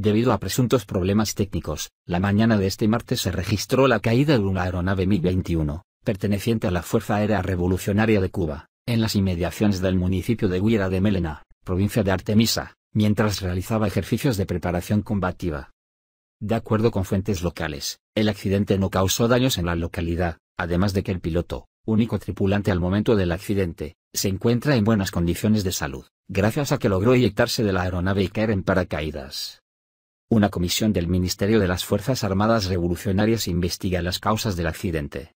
Debido a presuntos problemas técnicos, la mañana de este martes se registró la caída de una aeronave mi 21 perteneciente a la Fuerza Aérea Revolucionaria de Cuba, en las inmediaciones del municipio de Huira de Melena, provincia de Artemisa, mientras realizaba ejercicios de preparación combativa. De acuerdo con fuentes locales, el accidente no causó daños en la localidad, además de que el piloto, único tripulante al momento del accidente, se encuentra en buenas condiciones de salud, gracias a que logró eyectarse de la aeronave y caer en paracaídas. Una comisión del Ministerio de las Fuerzas Armadas Revolucionarias investiga las causas del accidente.